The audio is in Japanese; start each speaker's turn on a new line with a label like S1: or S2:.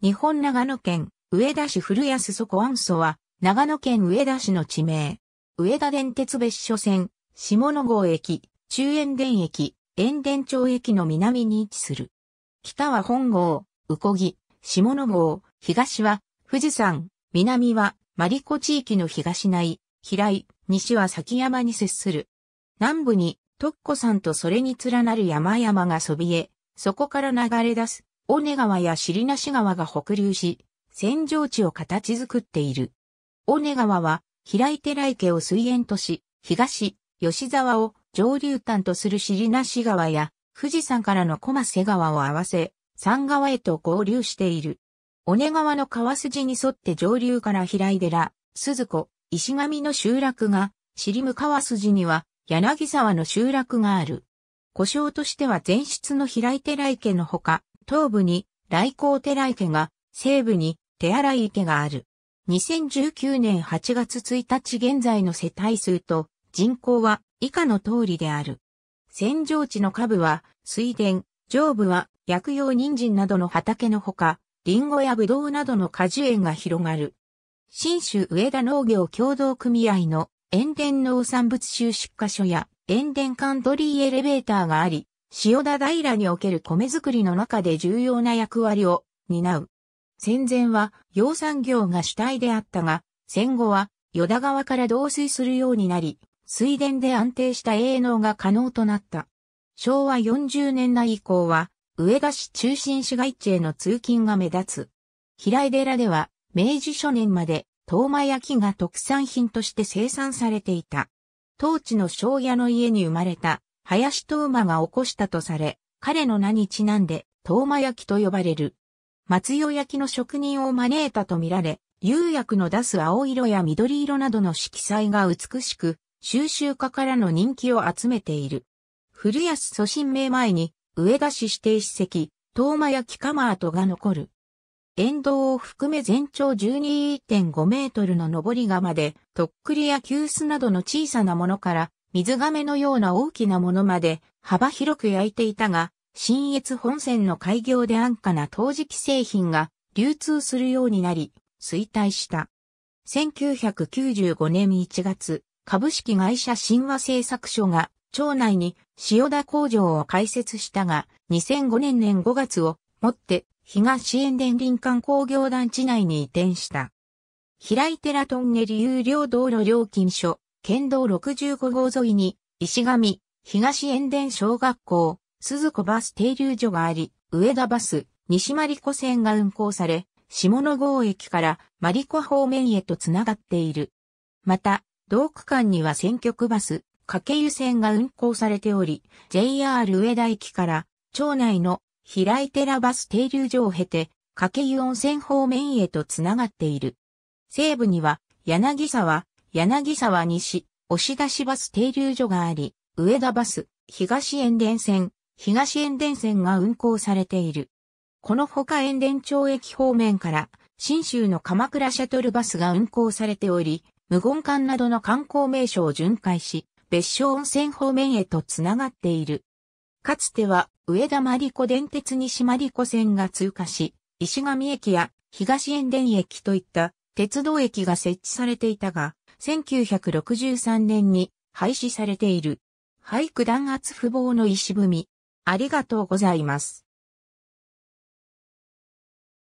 S1: 日本長野県、上田市古安底安祖は、長野県上田市の地名。上田電鉄別所線、下野郷駅、中園電駅、塩田町駅の南に位置する。北は本郷、宇こぎ、下野郷、東は富士山、南はマリコ地域の東内、平井、西は崎山に接する。南部に、徳子山とそれに連なる山々がそびえ、そこから流れ出す尾根川や尻無川が北流し、扇状地を形作っている。尾根川は、平井寺池を水源とし、東、吉沢を上流端とする尻無川や、富士山からの小瀬川を合わせ、山川へと合流している。尾根川の川筋に沿って上流から平井寺、鈴子、石上の集落が、尻向川筋には、柳沢の集落がある。故障としては前室の平井寺池のほか、東部に来光寺池が、西部に手洗池がある。2019年8月1日現在の世帯数と人口は以下の通りである。洗浄地の下部は水田、上部は薬用人参などの畑のほか、リンゴやブドウなどの果樹園が広がる。新州上田農業協同組合の塩田農産物収出荷所や塩田カントリーエレベーターがあり、塩田平における米作りの中で重要な役割を担う。戦前は養蚕業が主体であったが、戦後は与田川から導水するようになり、水田で安定した営農が可能となった。昭和40年代以降は、上田市中心市街地への通勤が目立つ。平井寺では、明治初年まで、東間焼きが特産品として生産されていた。当地の庄屋の家に生まれた林東馬が起こしたとされ、彼の名にちなんで、東馬焼きと呼ばれる。松代焼きの職人を招いたとみられ、釉薬の出す青色や緑色などの色彩が美しく、収集家からの人気を集めている。古安祖神明前に、上田市指定史跡、東馬焼き釜跡が残る。沿道を含め全長12.5メートルの上り窯で、とっくりや急須などの小さなものから、水亀のような大きなものまで幅広く焼いていたが、新越本線の開業で安価な陶磁器製品が流通するようになり、衰退した。1995年1月、株式会社神話製作所が町内に塩田工場を開設したが、2005年年5月をもって東園田林間工業団地内に移転した。平井寺トンネル有料道路料金所県道65号沿いに、石上、東塩田小学校、鈴子バス停留所があり、上田バス、西マリコ線が運行され、下野郷駅からマリコ方面へとつながっている。また、同区間には選挙区バス、掛け湯線が運行されており、JR 上田駅から町内の平井寺バス停留所を経て、掛け湯温泉方面へとつながっている。西部には柳沢、柳沢西、押出しバス停留所があり、上田バス、東塩田線、東塩田線が運行されている。このほか塩田町駅方面から、新州の鎌倉シャトルバスが運行されており、無言館などの観光名所を巡回し、別所温泉方面へとつながっている。かつては、上田真理子電鉄西真理子線が通過し、石上駅や東塩田駅といった鉄道駅が設置されていたが、1963年に廃止されている。俳句弾圧不防の石踏み。ありがとうございます。